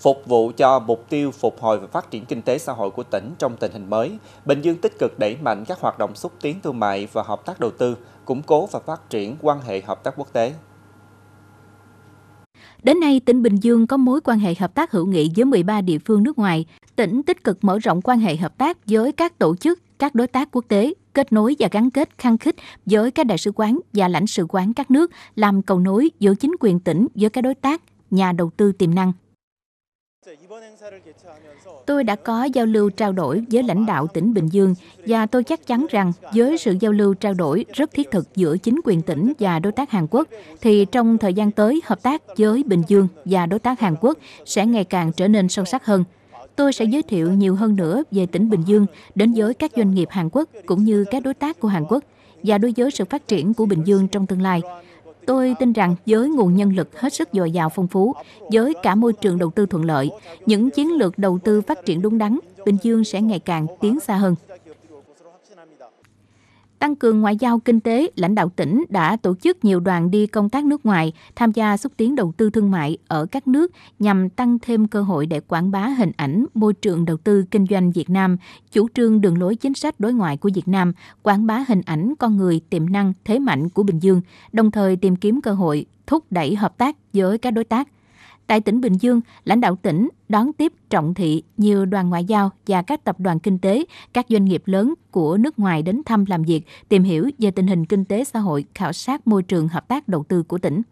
Phục vụ cho mục tiêu phục hồi và phát triển kinh tế xã hội của tỉnh trong tình hình mới, Bình Dương tích cực đẩy mạnh các hoạt động xúc tiến thương mại và hợp tác đầu tư, củng cố và phát triển quan hệ hợp tác quốc tế. Đến nay, tỉnh Bình Dương có mối quan hệ hợp tác hữu nghị với 13 địa phương nước ngoài. Tỉnh tích cực mở rộng quan hệ hợp tác với các tổ chức, các đối tác quốc tế, kết nối và gắn kết khăng khít với các đại sứ quán và lãnh sự quán các nước, làm cầu nối giữa chính quyền tỉnh với các đối tác, nhà đầu tư tiềm năng. Tôi đã có giao lưu trao đổi với lãnh đạo tỉnh Bình Dương và tôi chắc chắn rằng với sự giao lưu trao đổi rất thiết thực giữa chính quyền tỉnh và đối tác Hàn Quốc thì trong thời gian tới hợp tác với Bình Dương và đối tác Hàn Quốc sẽ ngày càng trở nên sâu sắc hơn. Tôi sẽ giới thiệu nhiều hơn nữa về tỉnh Bình Dương đến với các doanh nghiệp Hàn Quốc cũng như các đối tác của Hàn Quốc và đối với sự phát triển của Bình Dương trong tương lai. Tôi tin rằng với nguồn nhân lực hết sức dồi dào phong phú, với cả môi trường đầu tư thuận lợi, những chiến lược đầu tư phát triển đúng đắn, Bình Dương sẽ ngày càng tiến xa hơn. Tăng cường ngoại giao kinh tế, lãnh đạo tỉnh đã tổ chức nhiều đoàn đi công tác nước ngoài, tham gia xúc tiến đầu tư thương mại ở các nước nhằm tăng thêm cơ hội để quảng bá hình ảnh môi trường đầu tư kinh doanh Việt Nam, chủ trương đường lối chính sách đối ngoại của Việt Nam, quảng bá hình ảnh con người, tiềm năng, thế mạnh của Bình Dương, đồng thời tìm kiếm cơ hội thúc đẩy hợp tác với các đối tác Tại tỉnh Bình Dương, lãnh đạo tỉnh đón tiếp trọng thị nhiều đoàn ngoại giao và các tập đoàn kinh tế, các doanh nghiệp lớn của nước ngoài đến thăm làm việc, tìm hiểu về tình hình kinh tế xã hội, khảo sát môi trường hợp tác đầu tư của tỉnh.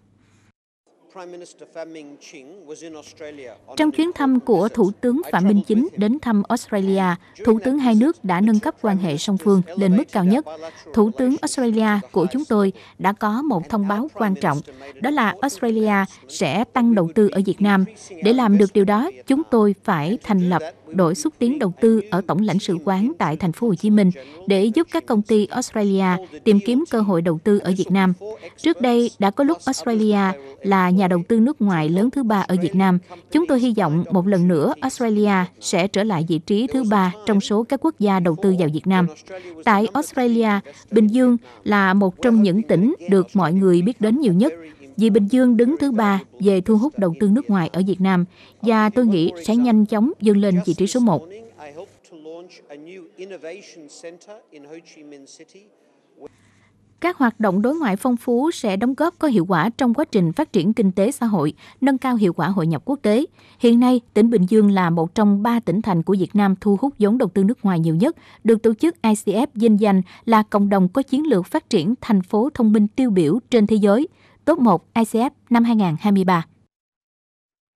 Trong chuyến thăm của Thủ tướng Phạm Minh Chính đến thăm Australia, Thủ tướng hai nước đã nâng cấp quan hệ song phương lên mức cao nhất. Thủ tướng Australia của chúng tôi đã có một thông báo quan trọng, đó là Australia sẽ tăng đầu tư ở Việt Nam. Để làm được điều đó, chúng tôi phải thành lập đội xúc tiến đầu tư ở tổng lãnh sự quán tại thành phố Hồ Chí Minh để giúp các công ty Australia tìm kiếm cơ hội đầu tư ở Việt Nam. Trước đây đã có lúc Australia là nhà đầu tư nước ngoài lớn thứ ba ở Việt Nam. Chúng tôi hy vọng một lần nữa Australia sẽ trở lại vị trí thứ ba trong số các quốc gia đầu tư vào Việt Nam. Tại Australia, Bình Dương là một trong những tỉnh được mọi người biết đến nhiều nhất vì Bình Dương đứng thứ ba về thu hút đầu tư nước ngoài ở Việt Nam và tôi nghĩ sẽ nhanh chóng dâng lên vị trí số 1. Các hoạt động đối ngoại phong phú sẽ đóng góp có hiệu quả trong quá trình phát triển kinh tế xã hội, nâng cao hiệu quả hội nhập quốc tế. Hiện nay, tỉnh Bình Dương là một trong ba tỉnh thành của Việt Nam thu hút vốn đầu tư nước ngoài nhiều nhất, được tổ chức ICF danh danh là cộng đồng có chiến lược phát triển thành phố thông minh tiêu biểu trên thế giới, top 1 ICF năm 2023.